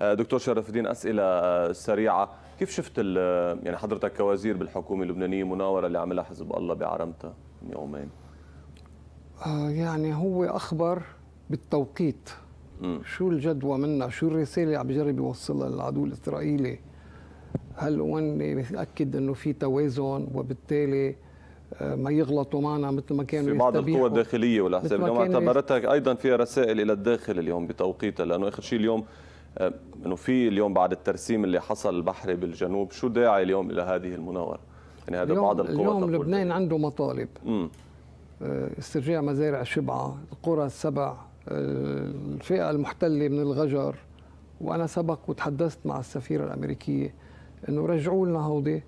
آه، دكتور شرف الدين اسئله آه، سريعه كيف شفت آه، يعني حضرتك كوزير بالحكومه اللبنانيه مناوره اللي عملها حزب الله بعرمتا من يومين يعني هو اخبر بالتوقيت م. شو الجدوى منها شو الرساله اللي عم بجرب يوصلها للعدو الاسرائيلي هل هو بيتاكد انه في توازن وبالتالي ما يغلطوا معنا مثل ما كانوا في بعض القوى الداخليه والاحزاب اليوم اعتبرتها ايضا فيها رسائل الى الداخل اليوم بتوقيتها لانه اخر شيء اليوم آه، انه في اليوم بعد الترسيم اللي حصل البحري بالجنوب شو داعي اليوم الى هذه المناوره؟ يعني هذا بعض القوى اليوم لبنان عنده مطالب مم. آه، استرجاع مزارع شبعه، القرى السبع، آه، الفئه المحتله من الغجر وانا سبق وتحدثت مع السفيره الامريكيه انه رجعوا لنا هودي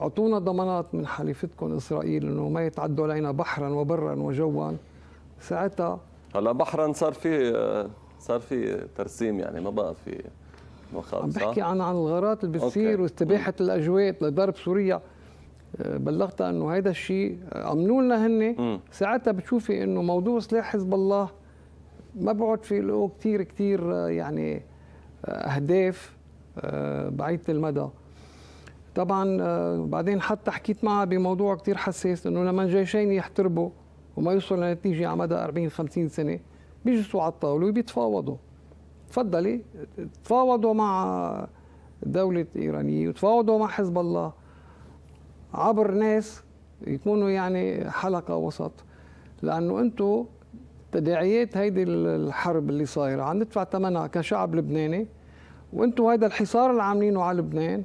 اعطونا ضمانات من حليفتكم اسرائيل انه ما يتعدوا علينا بحرا وبرا وجوا ساعتها هلا بحرا صار في صار في ترسيم يعني ما بقى في مخاطر عم بحكي عن عن الغارات اللي بتصير واستباحه الاجواء لضرب سوريا آه، بلغتها انه هيدا الشيء آه، عملوا لنا هن ساعتها بتشوفي انه موضوع سلاح حزب الله ما بقعد في له كثير كثير آه، يعني اهداف بعيده المدى طبعا بعدين حتى حكيت معها بموضوع كثير حساس انه لما الجيشين يحتربوا وما يوصل لنتيجه على مدى 40 50 سنه بيجلسوا على الطاوله وبيتفاوضوا تفضلي تفاوضوا مع دولة إيرانية وتفاوضوا مع حزب الله عبر ناس يكونوا يعني حلقة وسط لأنه أنتم تداعيات هيدي الحرب اللي صايرة عم ندفع ثمنها كشعب لبناني وأنتم هيدا الحصار اللي عاملينه على لبنان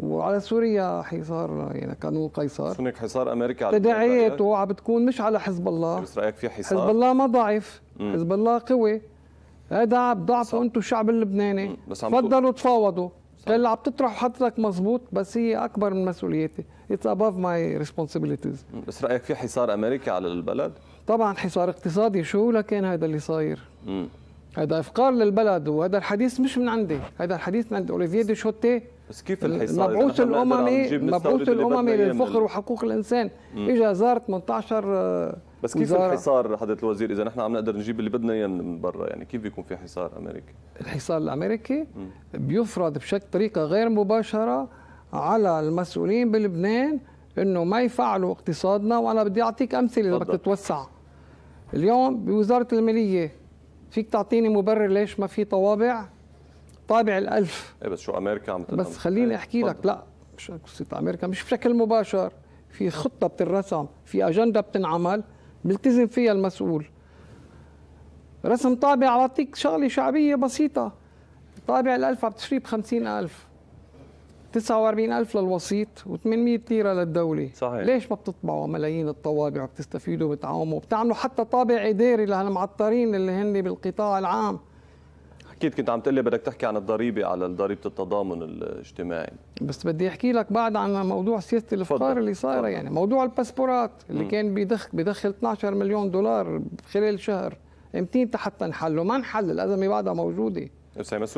وعلى سوريا حصار يعني قانون قيصر شو حصار امريكا على تداعياته عم بتكون مش على حزب الله بس طيب، رايك في حصار حزب الله ما ضعف حزب الله قوي هذا ضعف انتم الشعب اللبناني بس عم تفضلوا تفاوضوا اللي عم تطرحه حضرتك مزبوط بس هي اكبر من مسؤوليتي اتس اباف ماي ريسبونسبيلتيز بس رايك في حصار امريكا على البلد طبعا حصار اقتصادي شو لكن هذا اللي صاير هذا افقار للبلد وهذا الحديث مش من عندي هذا الحديث من عند اوليفيه دي شوتيه بس كيف الحصار المبعوث الاممي المبعوث الاممي للفخر وحقوق الانسان اجى زار 18 بس كيف وزارة. الحصار حضرت الوزير اذا نحن عم نقدر نجيب اللي بدنا اياه من برا يعني كيف بيكون في حصار امريكي الحصار الامريكي م. بيفرض بشكل طريقه غير مباشره على المسؤولين بلبنان انه ما يفعلوا اقتصادنا وانا بدي اعطيك امثله بدك تتوسع اليوم بوزاره الماليه فيك تعطيني مبرر ليش ما في طوابع طابع الألف إيه بس شو أمريكا عم بس خليني إيه، أحكي لك لا مش قصة أمريكا مش بشكل مباشر في خطة بتنرسم في أجندة بتنعمل بيلتزم فيها المسؤول رسم طابع أعطيك شغلة شعبية بسيطة طابع الألف عم تشتريه بخمسين ألف 49000 للوسيط و800 ليره للدوله صحيح. ليش ما بتطبعوا ملايين الطوابع وبتستفيدوا بتعاوموا وبتعملوا حتى طابع اداري لهالمعطرين اللي هن بالقطاع العام اكيد كنت عم تقول لي بدك تحكي عن الضريبه على ضريبه التضامن الاجتماعي بس بدي احكي لك بعد عن موضوع سياسه الافقار اللي صايره يعني موضوع الباسبورات اللي م. كان بيدخل بيدخل 12 مليون دولار خلال شهر امتين حتى نحله ما نحل الازمه بعدها موجوده